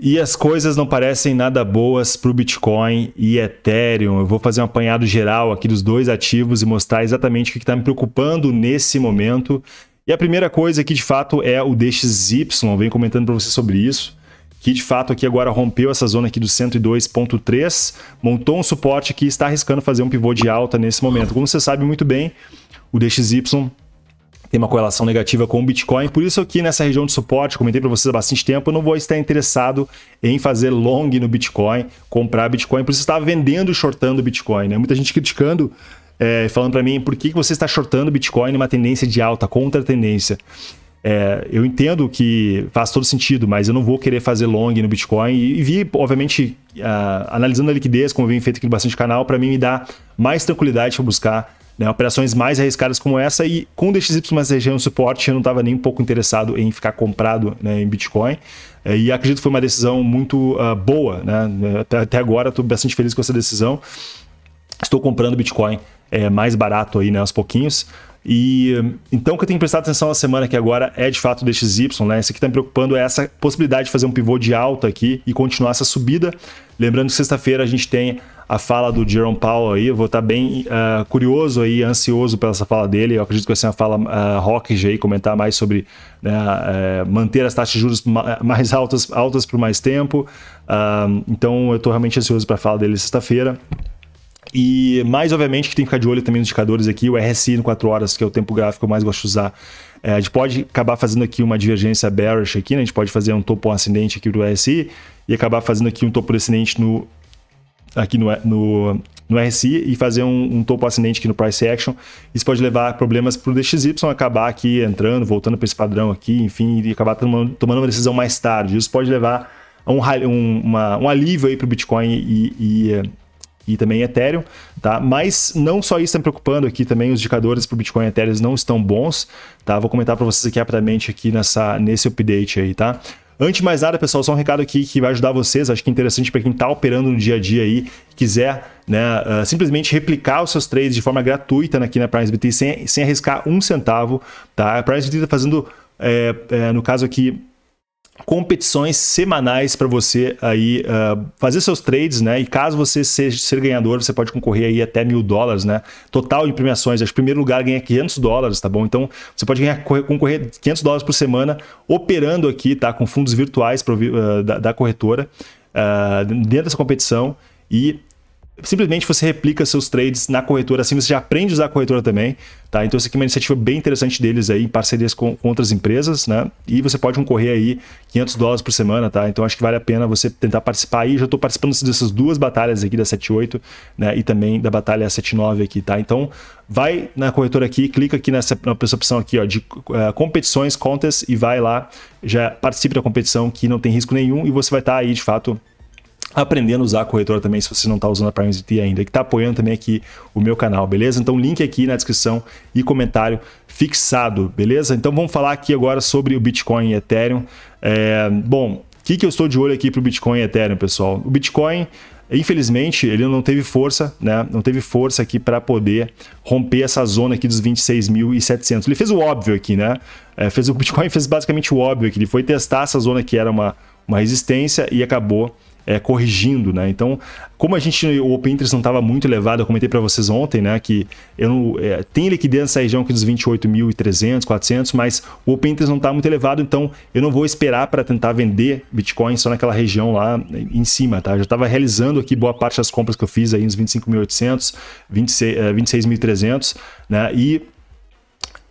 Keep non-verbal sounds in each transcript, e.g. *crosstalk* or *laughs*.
E as coisas não parecem nada boas para o Bitcoin e Ethereum. Eu vou fazer um apanhado geral aqui dos dois ativos e mostrar exatamente o que está me preocupando nesse momento. E a primeira coisa aqui, de fato, é o DXY. Eu venho comentando para você sobre isso. Que de fato aqui agora rompeu essa zona aqui do 102.3, montou um suporte que está arriscando fazer um pivô de alta nesse momento. Como você sabe muito bem, o DXY tem uma correlação negativa com o Bitcoin. Por isso aqui nessa região de suporte, comentei para vocês há bastante tempo, eu não vou estar interessado em fazer long no Bitcoin, comprar Bitcoin, por isso está vendendo e shortando Bitcoin. Né? Muita gente criticando, é, falando para mim, por que você está shortando Bitcoin numa tendência de alta, contra tendência? É, eu entendo que faz todo sentido, mas eu não vou querer fazer long no Bitcoin. E, e vi, obviamente, ah, analisando a liquidez, como eu venho feito aqui no bastante canal, para mim me dá mais tranquilidade para buscar né? Operações mais arriscadas como essa e com o DXY mais região suporte, eu não estava nem um pouco interessado em ficar comprado né, em Bitcoin. É, e acredito que foi uma decisão muito uh, boa. Né? Até, até agora estou bastante feliz com essa decisão. Estou comprando Bitcoin é, mais barato aí né, aos pouquinhos. E então o que eu tenho que prestar atenção na semana que agora é de fato DXY, né? Isso aqui tá me preocupando é essa possibilidade de fazer um pivô de alta aqui e continuar essa subida. Lembrando que sexta-feira a gente tem a fala do Jerome Powell aí, eu vou estar tá bem uh, curioso aí, ansioso pela essa fala dele. Eu acredito que vai ser uma fala uh, aí, comentar mais sobre né, uh, manter as taxas de juros mais altas, altas por mais tempo. Uh, então eu estou realmente ansioso para a fala dele sexta-feira. E mais, obviamente, que tem que ficar de olho também nos indicadores aqui, o RSI no 4 horas, que é o tempo gráfico que eu mais gosto de usar. É, a gente pode acabar fazendo aqui uma divergência bearish aqui, né? A gente pode fazer um topo ascendente aqui do RSI e acabar fazendo aqui um topo descendente no, aqui no, no, no RSI e fazer um, um, topo ascendente aqui no price action. Isso pode levar a problemas para o DXY acabar aqui entrando, voltando para esse padrão aqui, enfim, e acabar tomando, tomando uma decisão mais tarde. Isso pode levar a um, um, uma, um alívio aí para o Bitcoin e, e e também Ethereum, tá? Mas não só isso está me preocupando aqui também, os indicadores para o Bitcoin e Ethereum não estão bons, tá? Vou comentar para vocês aqui rapidamente aqui nessa, nesse update aí, tá? Antes de mais nada, pessoal, só um recado aqui que vai ajudar vocês, acho que é interessante para quem está operando no dia a dia aí, quiser né, uh, simplesmente replicar os seus trades de forma gratuita aqui na PrimeSBT sem, sem arriscar um centavo, tá? A PrimeSBT está fazendo, é, é, no caso aqui, competições semanais para você aí uh, fazer seus trades, né? E caso você seja ser ganhador, você pode concorrer aí até mil dólares, né? Total de premiações. Acho que primeiro lugar ganha 500 dólares, tá bom? Então você pode ganhar, concorrer 500 dólares por semana operando aqui, tá? Com fundos virtuais pro, uh, ah, da, da, corretora uh, dentro dessa competição e simplesmente você replica seus trades na corretora, assim você já aprende a usar a corretora também, tá? Então isso aqui é uma iniciativa bem interessante deles aí, em parcerias com, com outras empresas, né? E você pode concorrer aí 500 dólares por semana, tá? Então acho que vale a pena você tentar participar aí, já estou participando dessas duas batalhas aqui, da 78, né? E também da batalha 79 aqui, tá? Então vai na corretora aqui, clica aqui nessa, nessa opção aqui, ó, de uh, competições, contas e vai lá, já participe da competição que não tem risco nenhum e você vai estar tá aí, de fato, aprendendo a usar a corretora também, se você não está usando a Prime ZT ainda, que está apoiando também aqui o meu canal, beleza? Então, link aqui na descrição e comentário fixado, beleza? Então, vamos falar aqui agora sobre o Bitcoin e Ethereum. É, bom, o que, que eu estou de olho aqui para o Bitcoin e Ethereum, pessoal? O Bitcoin infelizmente ele não teve força, né? Não teve força aqui para poder romper essa zona aqui dos 26.700. Ele fez o óbvio aqui, né? É, fez o *laughs* Bitcoin fez basicamente o óbvio aqui. Ele foi testar essa zona que era uma, uma resistência e acabou é, corrigindo, né? Então, como a gente, o open interest não estava muito elevado, eu comentei para vocês ontem, né, que eu não, é, tem liquidez nessa região aqui dos 28.300, 400, mas o open interest não está muito elevado, então eu não vou esperar para tentar vender Bitcoin só naquela região lá né, em cima, tá? Eu já estava realizando aqui boa parte das compras que eu fiz aí nos 25.800, 26.300, né? E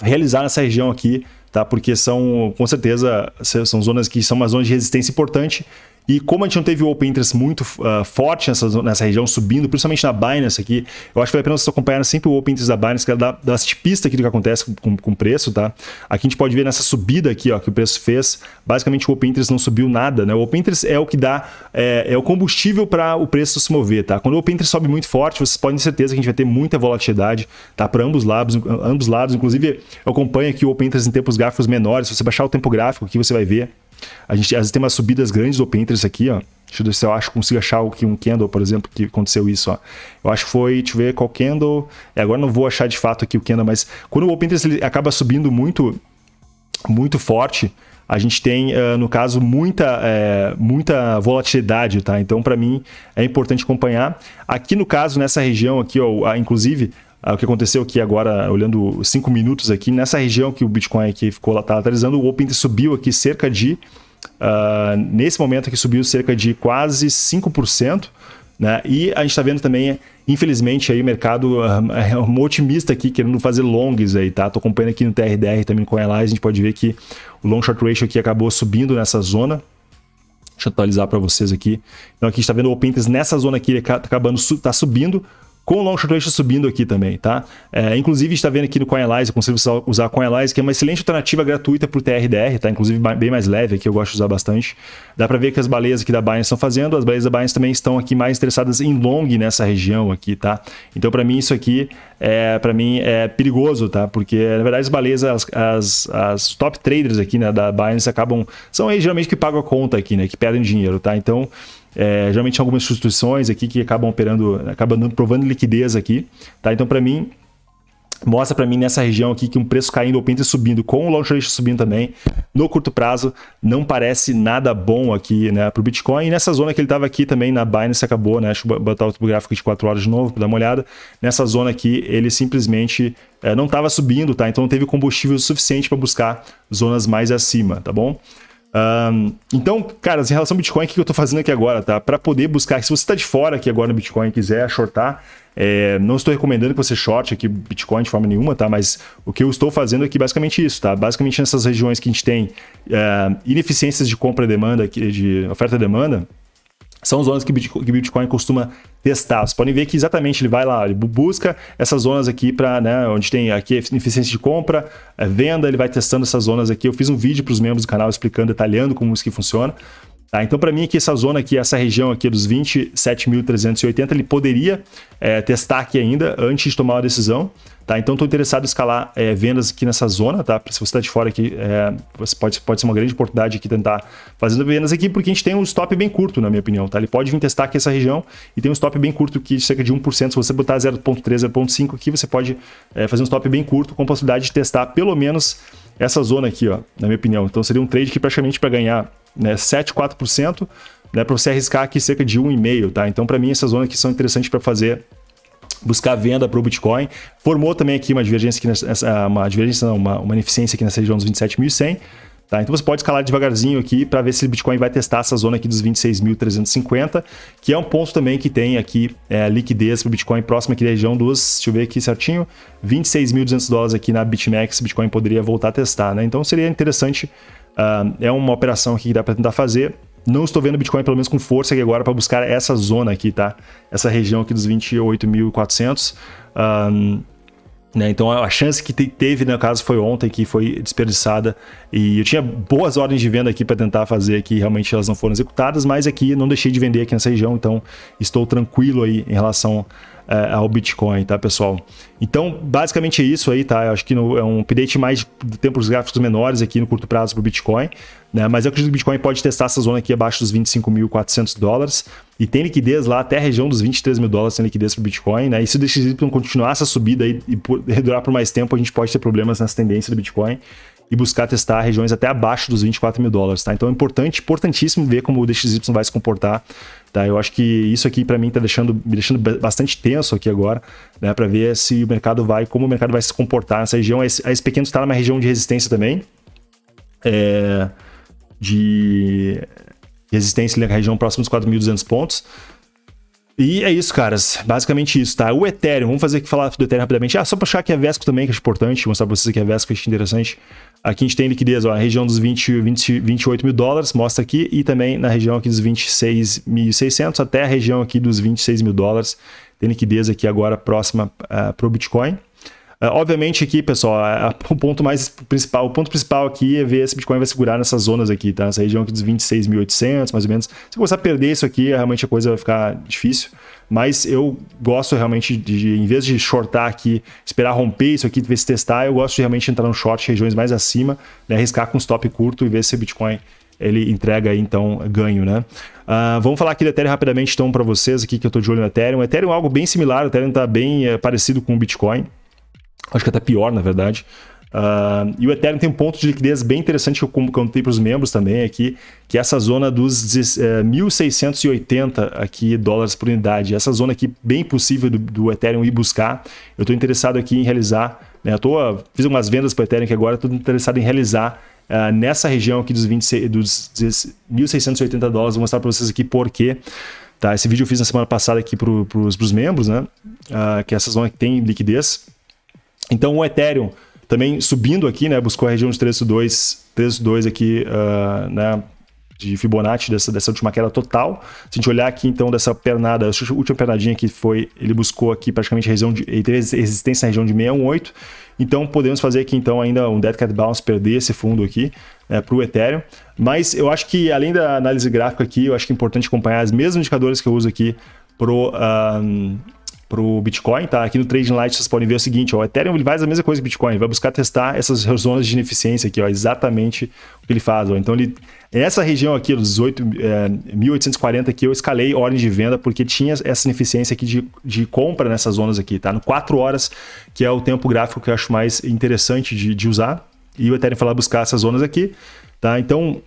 realizar nessa região aqui, tá? Porque são, com certeza, são zonas que são uma zona de resistência importante e como a gente não teve o open interest muito uh, forte nessa, nessa região, subindo, principalmente na Binance aqui, eu acho que vale a pena vocês acompanharem sempre o open interest da Binance, que ela dá, dá pista aqui do que acontece com o preço, tá? Aqui a gente pode ver nessa subida aqui, ó, que o preço fez, basicamente o open interest não subiu nada, né? O open interest é o que dá, é, é o combustível para o preço se mover, tá? Quando o open interest sobe muito forte, vocês podem ter certeza que a gente vai ter muita volatilidade, tá? Para ambos lados, ambos lados, inclusive eu acompanho aqui o open interest em tempos gráficos menores, se você baixar o tempo gráfico aqui, você vai ver a gente às vezes tem umas subidas grandes do Open aqui, ó. Deixa eu ver se eu acho, consigo achar aqui um candle, por exemplo, que aconteceu isso. Ó. Eu acho que foi, deixa eu ver qual candle. É, agora não vou achar de fato aqui o candle, mas quando o Open ele acaba subindo muito, muito forte, a gente tem, eh, no caso, muita, é, muita volatilidade, tá? Então, para mim, é importante acompanhar. Aqui no caso, nessa região aqui, ó, inclusive, ah, o que aconteceu aqui agora, olhando 5 minutos aqui, nessa região que o Bitcoin aqui ficou tá lateralizando, o Open subiu aqui cerca de. Uh, nesse momento aqui subiu cerca de quase 5%. Né? E a gente está vendo também, infelizmente, aí o mercado uh, *laughs* é um otimista aqui, querendo fazer longs aí, tá? Tô acompanhando aqui no TRDR também com a Elias, a gente pode ver que o long short ratio aqui acabou subindo nessa zona. Deixa eu atualizar para vocês aqui. Então aqui a gente está vendo o Open nessa zona aqui, ele tá acabando, tá subindo, com o Long Short subindo aqui também, tá? É, inclusive, está vendo aqui no CoinAlyze, eu consigo usar o CoinAlyze, que é uma excelente alternativa gratuita para o TRDR, tá? Inclusive, bem mais leve aqui, eu gosto de usar bastante. Dá para ver que as baleias aqui da Binance estão fazendo, as baleias da Binance também estão aqui mais interessadas em long nessa região aqui, tá? Então, para mim, isso aqui é, para mim, é perigoso, tá? Porque, na verdade, as baleias, as, as, as top traders aqui, né, da Binance acabam, são aí, geralmente, que pagam a conta aqui, né? Que perdem dinheiro, tá? Então, é, geralmente algumas instituições aqui que acabam operando, acabam provando liquidez aqui, tá? Então, para mim, mostra para mim nessa região aqui que um preço caindo ou pente subindo, com o long ratio subindo também, no curto prazo, não parece nada bom aqui, né, para o Bitcoin. E nessa zona que ele estava aqui também, na Binance acabou, né, deixa eu botar outro gráfico de 4 horas de novo para dar uma olhada. Nessa zona aqui, ele simplesmente é, não estava subindo, tá? Então não teve combustível suficiente para buscar zonas mais acima, tá bom? Um, então, cara, em relação ao Bitcoin, o que eu tô fazendo aqui agora, tá? Para poder buscar, se você tá de fora aqui agora no Bitcoin e quiser shortar, é, não estou recomendando que você short aqui Bitcoin de forma nenhuma, tá? Mas o que eu estou fazendo aqui é basicamente isso, tá? Basicamente nessas regiões que a gente tem é, ineficiências de compra e demanda, de oferta e demanda, são zonas que Bitcoin costuma testar. Vocês podem ver que exatamente ele vai lá, ele busca essas zonas aqui para, né, onde tem aqui eficiência de compra, eh, venda, ele vai testando essas zonas aqui. Eu fiz um vídeo para os membros do canal explicando, detalhando como isso que funciona. Tá? Então, para mim, aqui essa zona aqui, essa região aqui dos 27.380, ele poderia é, testar aqui ainda antes de tomar uma decisão. Tá? Então, estou interessado em escalar é, vendas aqui nessa zona. Tá? Se você está de fora aqui, é, você pode, pode ser uma grande oportunidade aqui tentar fazendo vendas aqui, porque a gente tem um stop bem curto, na minha opinião. Tá? Ele pode vir testar aqui essa região e tem um stop bem curto que de cerca de 1%. Se você botar 0.3, 0.5 aqui, você pode é, fazer um stop bem curto com possibilidade de testar pelo menos essa zona aqui, ó, na minha opinião. Então, seria um trade que praticamente para ganhar né, 7, 4%, né, para você arriscar aqui cerca de 1,5%, tá? Então, para mim, essas zonas aqui são interessantes para fazer buscar venda para o Bitcoin. Formou também aqui uma divergência, aqui nessa, ah, uma divergência, não, uma, uma ineficiência aqui nessa região dos 27.100. Tá? Então você pode escalar devagarzinho aqui para ver se o Bitcoin vai testar essa zona aqui dos 26.350, que é um ponto também que tem aqui é, liquidez para o Bitcoin próximo aqui da região dos, deixa eu ver aqui certinho, 26.200 dólares aqui na BitMEX, Bitcoin poderia voltar a testar. Né? Então seria interessante Uh, é uma operação aqui que dá para tentar fazer. Não estou vendo Bitcoin, pelo menos com força aqui agora, para buscar essa zona aqui, tá? Essa região aqui dos 28.400. Um, ah, né? Então a chance que te teve, no caso, foi ontem, que foi desperdiçada. E eu tinha boas ordens de venda aqui para tentar fazer aqui, realmente elas não foram executadas, mas aqui não deixei de vender aqui nessa região, então estou tranquilo aí em relação é, é, ao Bitcoin, tá, pessoal? Então, basicamente é isso aí, tá? Eu acho que no, é um update mais de tempos gráficos menores aqui no curto prazo para o Bitcoin, né? Mas eu acredito que o Bitcoin pode testar essa zona aqui abaixo dos 25.400 dólares e tem liquidez lá até a região dos 23 mil dólares tem liquidez para o Bitcoin, né? E se o DXY continuar essa subida aí, e, por, *laughs* durar por mais tempo, a gente pode ter problemas nessa tendência do Bitcoin e buscar testar regiões até abaixo dos 24 mil dólares, tá? Então é importante, importantíssimo ver como o DXY vai se comportar, tá? Eu acho que isso aqui para mim está deixando, me deixando bastante tenso aqui agora, né? Para ver se o mercado vai, como o mercado vai se comportar nessa região. Esse, esse pequeno está numa região de resistência também, é, de resistência na região próxima dos 4.200 pontos. E é isso, caras. Basicamente isso, tá? O Ethereum, vamos fazer aqui falar do Ethereum rapidamente. Ah, só pra achar que é Vesco também, que é importante, mostrar pra vocês que é Vesco, que é interessante. Aqui a gente tem liquidez, ó, a região dos 20, 20, 28 mil dólares, mostra aqui, e também na região aqui dos 26.600 até a região aqui dos 26 mil dólares. Tem liquidez aqui agora próxima uh, pro Bitcoin. É, obviamente aqui, pessoal, a, a, o ponto mais principal, o ponto principal aqui é ver se o Bitcoin vai segurar nessas zonas aqui, tá? Nessa região aqui dos 26.800, mais ou menos. Se começar a perder isso aqui, realmente a coisa vai ficar difícil. Mas eu gosto realmente de, em vez de shortar aqui, esperar romper isso aqui, ver se testar, eu gosto de realmente entrar no short regiões mais acima, né? arriscar com stop curto e ver se o Bitcoin ele entrega aí, então, ganho, né? Uh, vamos falar aqui do Ethereum rapidamente, então, para vocês aqui que eu estou de olho no Ethereum. O Ethereum é algo bem similar, o Ethereum está bem é, parecido com o Bitcoin, Acho que até pior, na verdade. Uh, e o Ethereum tem um ponto de liquidez bem interessante que eu contei para os membros também aqui, que é essa zona dos uh, eh, 1.680 aqui dólares por unidade. Essa zona aqui bem possível do, do Ethereum ir buscar. Eu estou interessado aqui em realizar, né? Eu tô, ah, fiz umas vendas para o Ethereum que agora, estou interessado em realizar Uh, nessa região aqui dos, 26, dos 1.680 dólares. Vou mostrar para vocês aqui por quê. Tá, esse vídeo eu fiz na semana passada aqui para os membros, né? Uh, que é essa zona que tem liquidez. Então o Ethereum também subindo aqui, né? Buscou a região de 3.2 aqui, uh, né? De Fibonacci dessa, dessa última queda total. Se a gente olhar aqui então dessa pernada, a última pernadinha que foi, ele buscou aqui praticamente região de resistência na região de 618. Então podemos fazer aqui então ainda um dead cat bounce perder esse fundo aqui né, para o Ethereum. Mas eu acho que além da análise gráfica aqui, eu acho que é importante acompanhar os mesmos indicadores que eu uso aqui pro ah, para o Bitcoin, tá? Aqui no Trading Light vocês podem ver o seguinte, ó, o Ethereum ele faz a mesma coisa que o Bitcoin, ele vai buscar testar essas zonas de ineficiência aqui, ó, exatamente o que ele faz, ó. Então ele essa região aqui, dos 18.840 é, aqui, eu escalei ordem de venda porque tinha essa ineficiência aqui de, de compra nessas zonas aqui, tá? No 4 horas, que é o tempo gráfico que eu acho mais interessante de, de usar, e o Ethereum falar buscar essas zonas aqui, tá? Então,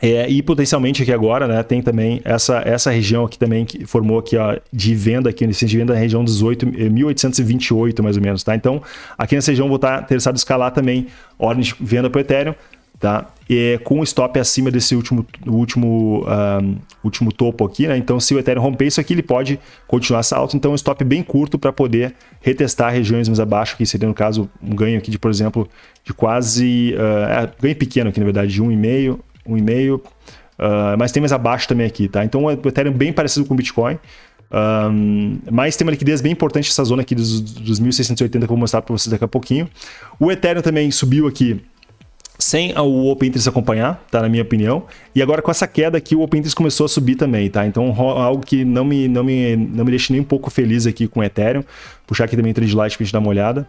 é, e potencialmente aqui agora, né, tem também essa, essa região aqui também que formou aqui ó, de venda aqui, de venda na região 18, 1828 eh, mais ou menos, tá? Então, aqui nessa região vou tá, estar interessado em escalar também ordem de venda para Ethereum, tá? E eh, com o stop acima desse último, último, um, último topo aqui, né? Então, se o Ethereum romper isso aqui, ele pode continuar essa alta, então um stop bem curto para poder retestar regiões mais abaixo, que seria no caso um ganho aqui de, por exemplo, de quase, uh, é, ganho pequeno aqui na verdade, de 1,5 um e meio, Uh, mas tem mais abaixo também aqui, tá? Então é, o Ethereum é bem parecido com o Bitcoin. Um, mas tem uma liquidez bem importante essa zona aqui dos, dos 1.680 que eu vou mostrar para vocês daqui a pouquinho. O Ethereum também subiu aqui sem o Open Interest acompanhar, tá? Na minha opinião. E agora com essa queda aqui, o Open Interest começou a subir também, tá? Então, algo que não me, não me, não me deixa nem um pouco feliz aqui com o Ethereum. Puxar aqui também o Trade Light pra gente dar uma olhada.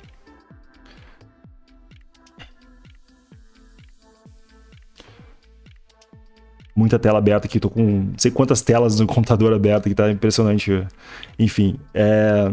muita tela aberta aqui, tô com não sei quantas telas no *laughs* computador aberto que tá impressionante. Enfim, é...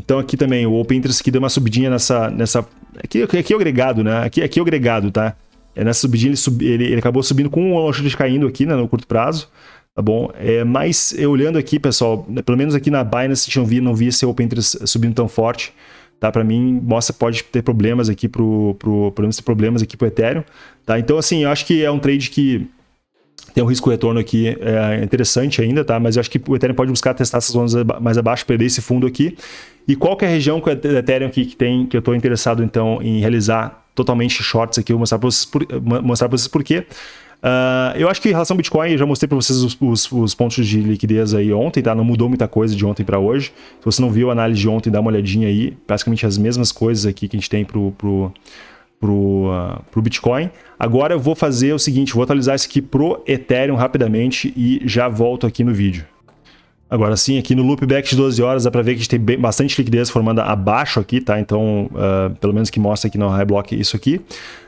então aqui também o interest que deu uma subidinha nessa, nessa aqui, aqui é o agregado, né? Aqui, aqui é o agregado, tá? É nessa subidinha ele, sub... ele, ele, acabou subindo com o Longitude caindo aqui, né, no curto prazo. Tá bom? É, mas olhando aqui, pessoal, né, pelo menos aqui na Binance não vi, não vi esse interest subindo tão forte tá? Para mim, mostra pode ter problemas aqui pro, pro, problemas, problemas aqui pro Ethereum, tá? Então assim, eu acho que é um trade que tem um risco retorno aqui é, interessante ainda, tá? Mas eu acho que o Ethereum pode buscar testar essas zonas mais abaixo, perder esse fundo aqui. E qual que é a região que o Ethereum aqui que tem, que eu estou interessado então em realizar totalmente shorts aqui, eu vou mostrar para vocês, por, mostrar pra vocês por quê. Uh, eu acho que em relação ao Bitcoin, eu já mostrei para vocês os, os, os, pontos de liquidez aí ontem, tá? Não mudou muita coisa de ontem para hoje. Se você não viu a análise de ontem, dá uma olhadinha aí. Basicamente as mesmas coisas aqui que a gente tem pro pro, uh, pro Bitcoin. Agora eu vou fazer o seguinte, vou atualizar isso aqui pro Ethereum rapidamente e já volto aqui no vídeo. Agora sim, aqui no loopback de 12 horas dá para ver que a gente tem bem, bastante liquidez formando abaixo aqui, tá? Então, uh, pelo menos que mostra aqui no High Block isso aqui.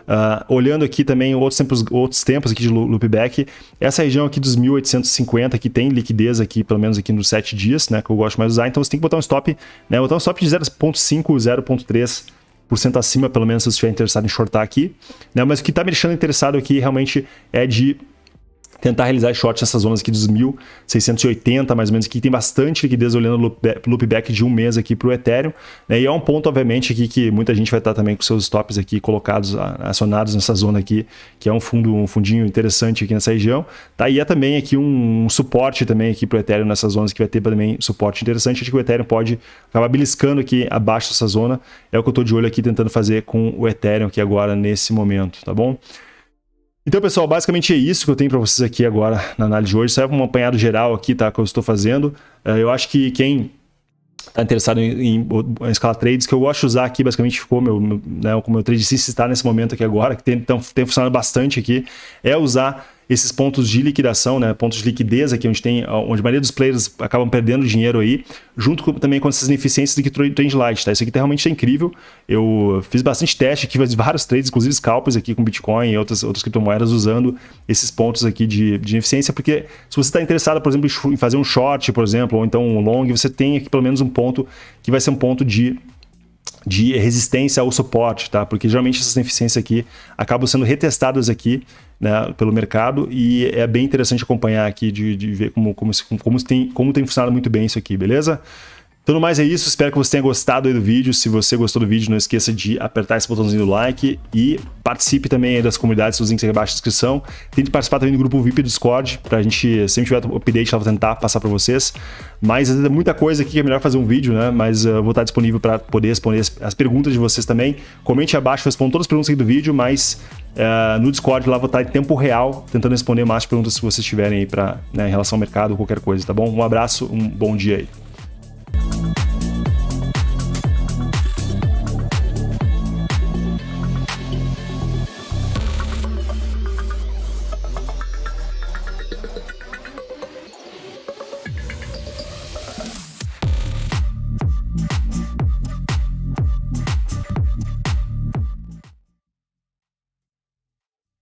Uh, olhando aqui também outros tempos, outros tempos aqui de loopback, essa região aqui dos 1850 que tem liquidez aqui, pelo menos aqui nos 7 dias, né? Que eu gosto mais de usar. Então, você tem que botar um stop, né? Botar um stop de 0.5, 0.3 5% acima, pelo menos, se você estiver interessado em shortar aqui. Né? Mas o que está me deixando interessado aqui realmente é de tentar realizar short nessas zonas aqui dos 1.680, mais ou menos, que tem bastante liquidez olhando o loopback de um mês aqui para o Ethereum. Né? E é um ponto, obviamente, aqui que muita gente vai estar também com seus stops aqui colocados, acionados nessa zona aqui, que é um fundo, um fundinho interessante aqui nessa região. Tá? E é também aqui um, um suporte também aqui para o Ethereum nessas zonas que vai ter também suporte interessante. Acho que o Ethereum pode acabar beliscando aqui abaixo dessa zona. É o que eu estou de olho aqui tentando fazer com o Ethereum aqui agora nesse momento, tá bom? Então, pessoal, basicamente é isso que eu tenho para vocês aqui agora na análise de hoje. Serve é um apanhado geral aqui, tá? Que eu estou fazendo. É, eu acho que quem está interessado em, em, em, escalar trades, que eu gosto de usar aqui, basicamente ficou meu, meu né, como meu trade se está nesse momento aqui agora, que tem, tem funcionado bastante aqui, é usar esses pontos de liquidação, né, pontos de liquidez aqui, onde tem, onde a maioria dos players acabam perdendo dinheiro aí, junto com, também com essas ineficiências de trend light, tá? Isso aqui tá, realmente é incrível. Eu fiz bastante teste aqui, fiz vários trades, inclusive scalps aqui com Bitcoin e outras, outras criptomoedas usando esses pontos aqui de, de ineficiência, porque se você está interessado, por exemplo, em fazer um short, por exemplo, ou então um long, você tem aqui pelo menos um ponto que vai ser um ponto de de resistência ao suporte, tá? Porque geralmente essas deficiências aqui acabam sendo retestadas aqui né, pelo mercado e é bem interessante acompanhar aqui de, de ver como, como, como, tem, como tem funcionado muito bem isso aqui, beleza? Tudo mais é isso, espero que você tenha gostado do vídeo. Se você gostou do vídeo, não esqueça de apertar esse botãozinho do like e participe também das comunidades, os links aqui abaixo na descrição. Tente participar também do grupo VIP do Discord, pra gente, sempre tiver update, eu vou tentar passar pra vocês. Mas é muita coisa aqui que é melhor fazer um vídeo, né? Mas eh, eu vou estar disponível para poder responder as perguntas de vocês também. Comente abaixo, respondo todas as perguntas aqui do vídeo, mas Uh, no Discord lá vou estar em tempo real tentando responder mais perguntas que vocês tiverem aí pra, né, em relação ao mercado ou qualquer coisa, tá bom? Um abraço, um bom dia aí.